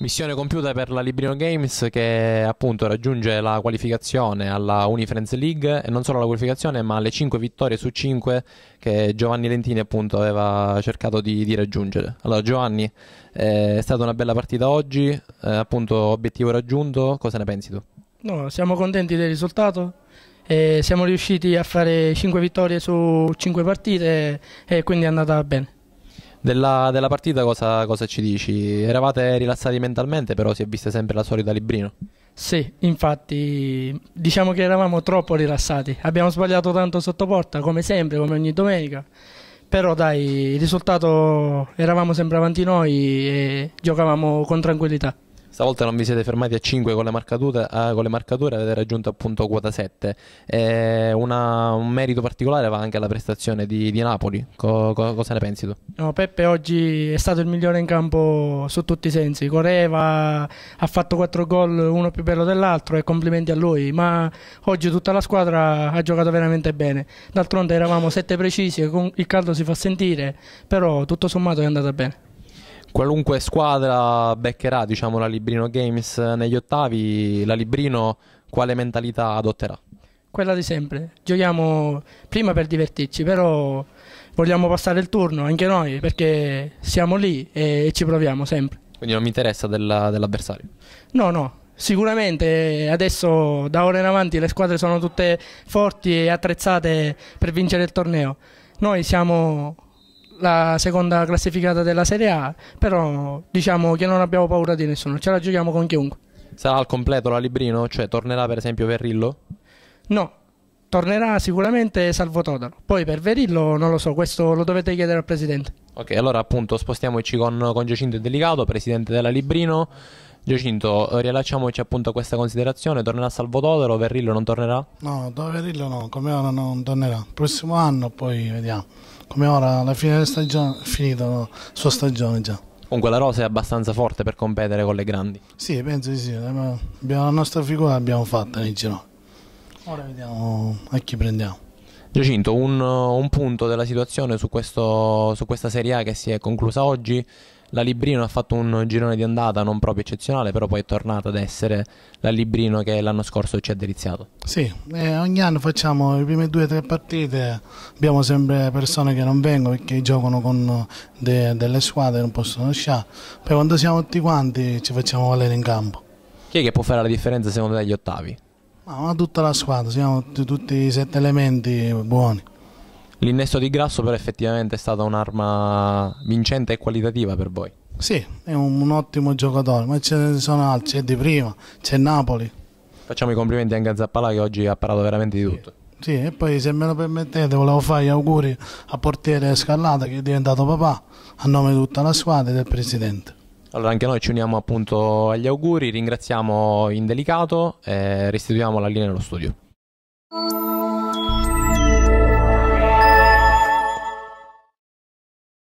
Missione compiuta per la Librino Games che appunto raggiunge la qualificazione alla Unifriends League e non solo la qualificazione ma le 5 vittorie su 5 che Giovanni Lentini appunto aveva cercato di, di raggiungere. Allora Giovanni, eh, è stata una bella partita oggi, eh, appunto obiettivo raggiunto, cosa ne pensi tu? No, siamo contenti del risultato, eh, siamo riusciti a fare 5 vittorie su 5 partite e quindi è andata bene. Della, della partita cosa, cosa, ci dici? Eravate rilassati mentalmente, però si è vista sempre la solita Librino. Sì, infatti diciamo che eravamo troppo rilassati. Abbiamo sbagliato tanto sotto porta, come sempre, come ogni domenica. Però dai, il risultato eravamo sempre avanti noi e giocavamo con tranquillità. Stavolta non vi siete fermati a 5 con le marcature, eh, con le marcature avete raggiunto appunto quota 7. Eh, una, un merito particolare va anche alla prestazione di, di Napoli. Co, co, cosa ne pensi tu? No, Peppe oggi è stato il migliore in campo su tutti i sensi. Correva, ha fatto 4 gol, uno più bello dell'altro e complimenti a lui. Ma oggi tutta la squadra ha giocato veramente bene. D'altronde eravamo 7 precisi, il caldo si fa sentire, però tutto sommato è andata bene qualunque squadra beccherà diciamo, la Librino Games negli ottavi, la Librino quale mentalità adotterà? Quella di sempre, giochiamo prima per divertirci, però vogliamo passare il turno anche noi perché siamo lì e ci proviamo sempre. Quindi non mi interessa dell'avversario? no, no, Sicuramente adesso da ora in avanti le squadre sono tutte forti e attrezzate per vincere il torneo. Noi siamo la seconda classificata della Serie A, però diciamo che non abbiamo paura di nessuno, ce la giochiamo con chiunque. Sarà al completo la Librino? Cioè tornerà per esempio Verrillo? No, tornerà sicuramente Salvo Totaro. Poi per Verrillo non lo so, questo lo dovete chiedere al presidente. Ok, allora appunto spostiamoci con, con Giacinto Delicato, presidente della Librino. Giacinto, riallacciamoci appunto a questa considerazione, tornerà Salvodoro, Verrillo non tornerà? No, Verrillo no, come ora non tornerà, il prossimo anno poi vediamo, come ora alla fine della stagione, finita la sua stagione già. Comunque la rosa è abbastanza forte per competere con le grandi. Sì, penso di sì, la nostra figura l'abbiamo fatta nel giro. Ora vediamo a chi prendiamo. Giacinto, un, un punto della situazione su, questo, su questa Serie A che si è conclusa oggi, la Librino ha fatto un girone di andata non proprio eccezionale, però poi è tornata ad essere la Librino che l'anno scorso ci ha deliziato. Sì, eh, ogni anno facciamo le prime due o tre partite, abbiamo sempre persone che non vengono perché giocano con de delle squadre che non possono sciare, poi quando siamo tutti quanti ci facciamo valere in campo. Chi è che può fare la differenza secondo te agli ottavi? Ma, tutta la squadra, siamo tutti, i sette elementi buoni. L'innesto di grasso però effettivamente è stata un'arma vincente e qualitativa per voi. Sì, è un, un ottimo giocatore, ma ce ne sono altri, c'è di prima, c'è Napoli. Facciamo i complimenti anche a Zappala che oggi ha parlato veramente di tutto. Sì, e poi se me lo permettete volevo fare gli auguri a portiere Scarlata che è diventato papà a nome di tutta la squadra e del presidente. Allora anche noi ci uniamo appunto agli auguri, ringraziamo Indelicato e restituiamo la linea nello studio.